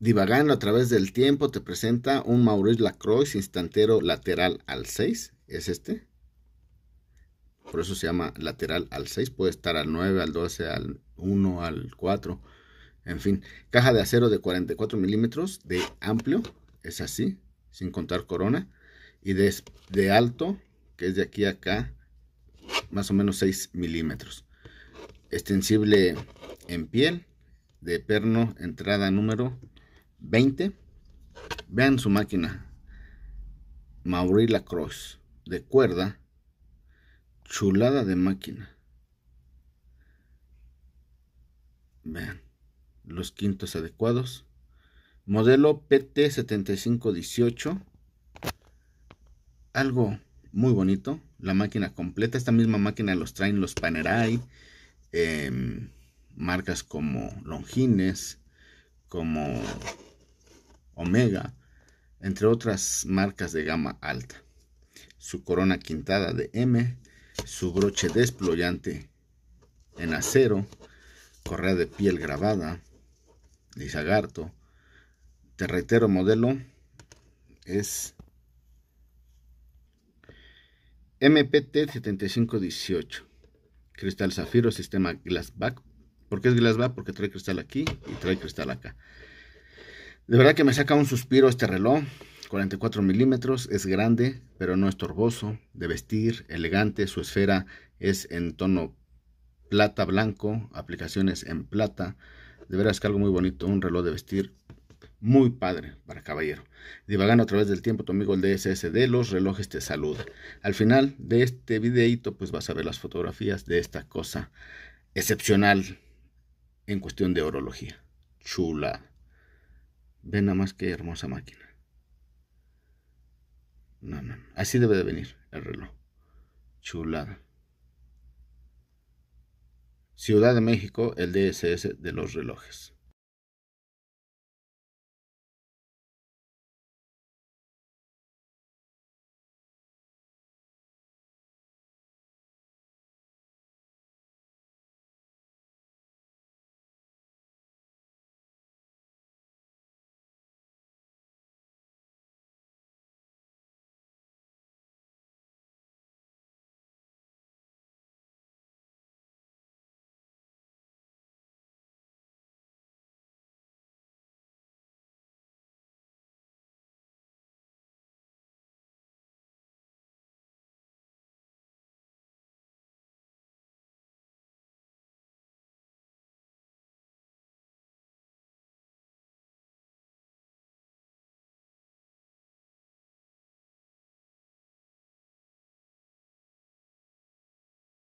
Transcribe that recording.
Divagando a través del tiempo te presenta un Maurice Lacroix instantero lateral al 6, es este. Por eso se llama lateral al 6, puede estar al 9, al 12, al 1, al 4, en fin. Caja de acero de 44 milímetros de amplio, es así, sin contar corona. Y de, de alto, que es de aquí a acá, más o menos 6 milímetros. Extensible en piel, de perno, entrada número 20. Vean su máquina. Maury Cross, De cuerda. Chulada de máquina. Vean. Los quintos adecuados. Modelo PT7518. Algo muy bonito. La máquina completa. Esta misma máquina los traen los Panerai. Em, marcas como Longines. Como Omega, entre otras marcas de gama alta. Su corona quintada de M, su broche desployante en acero, correa de piel grabada, lizagarto, terretero modelo es MPT 7518. Cristal zafiro, sistema Glassback. ¿Por qué es Glassback? Porque trae cristal aquí y trae cristal acá. De verdad que me saca un suspiro este reloj. 44 milímetros, es grande, pero no estorboso, de vestir, elegante, su esfera es en tono plata blanco, aplicaciones en plata, de es que algo muy bonito, un reloj de vestir muy padre para caballero. Divagando a través del tiempo, tu amigo el DSS de los relojes te saluda. Al final de este videito, pues vas a ver las fotografías de esta cosa excepcional en cuestión de orología. Chula. Ve nada más que hermosa máquina. No, no, así debe de venir el reloj. Chulada. Ciudad de México, el DSS de los relojes.